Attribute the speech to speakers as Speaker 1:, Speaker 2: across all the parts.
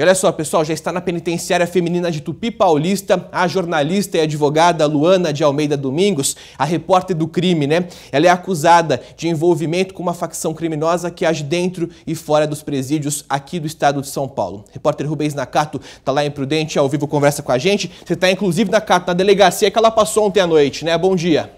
Speaker 1: E olha só, pessoal, já está na penitenciária feminina de Tupi Paulista a jornalista e advogada Luana de Almeida Domingos, a repórter do crime, né? Ela é acusada de envolvimento com uma facção criminosa que age dentro e fora dos presídios aqui do estado de São Paulo. repórter Rubens Nakato está lá em Prudente, ao vivo conversa com a gente. Você está inclusive, na carta, na delegacia que ela passou ontem à noite, né? Bom dia.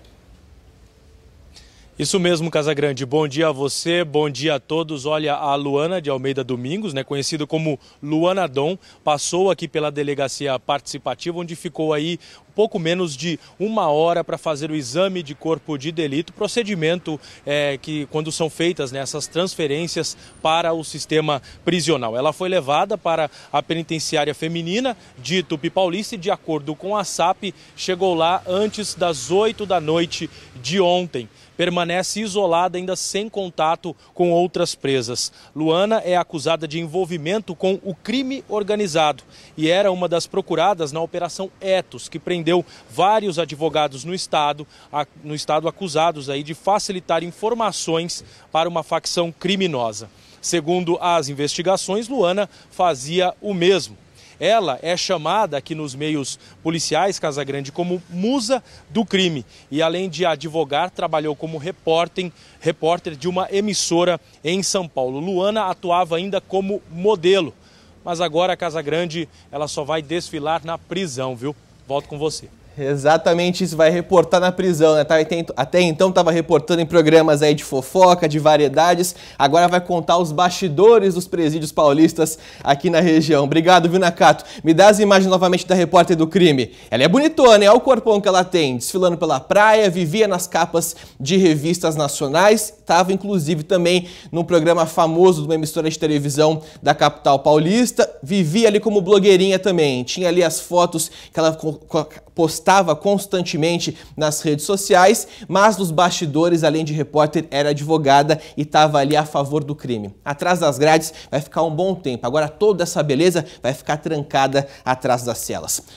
Speaker 2: Isso mesmo, Casagrande. Bom dia a você, bom dia a todos. Olha, a Luana de Almeida Domingos, né, conhecida como Luana Dom, passou aqui pela delegacia participativa, onde ficou aí pouco menos de uma hora para fazer o exame de corpo de delito, procedimento é, que quando são feitas né, essas transferências para o sistema prisional. Ela foi levada para a penitenciária feminina de Tupi Paulista e, de acordo com a SAP, chegou lá antes das 8 da noite de ontem permanece isolada, ainda sem contato com outras presas. Luana é acusada de envolvimento com o crime organizado e era uma das procuradas na Operação Etos, que prendeu prendeu vários advogados no estado, no estado acusados aí de facilitar informações para uma facção criminosa. Segundo as investigações, Luana fazia o mesmo. Ela é chamada aqui nos meios policiais Casa Grande como musa do crime e além de advogar, trabalhou como repórter, repórter de uma emissora em São Paulo. Luana atuava ainda como modelo, mas agora a Grande ela só vai desfilar na prisão, viu? Volto com você.
Speaker 1: Exatamente isso, vai reportar na prisão, né? Tá até então estava reportando em programas aí de fofoca, de variedades, agora vai contar os bastidores dos presídios paulistas aqui na região. Obrigado, viu, Nakato? Me dá as imagens novamente da repórter do crime. Ela é bonitona, é o corpão que ela tem, desfilando pela praia, vivia nas capas de revistas nacionais, estava inclusive também num programa famoso de uma emissora de televisão da capital paulista, vivia ali como blogueirinha também, tinha ali as fotos que ela postava postava constantemente nas redes sociais, mas nos bastidores, além de repórter, era advogada e estava ali a favor do crime. Atrás das grades vai ficar um bom tempo. Agora toda essa beleza vai ficar trancada atrás das celas.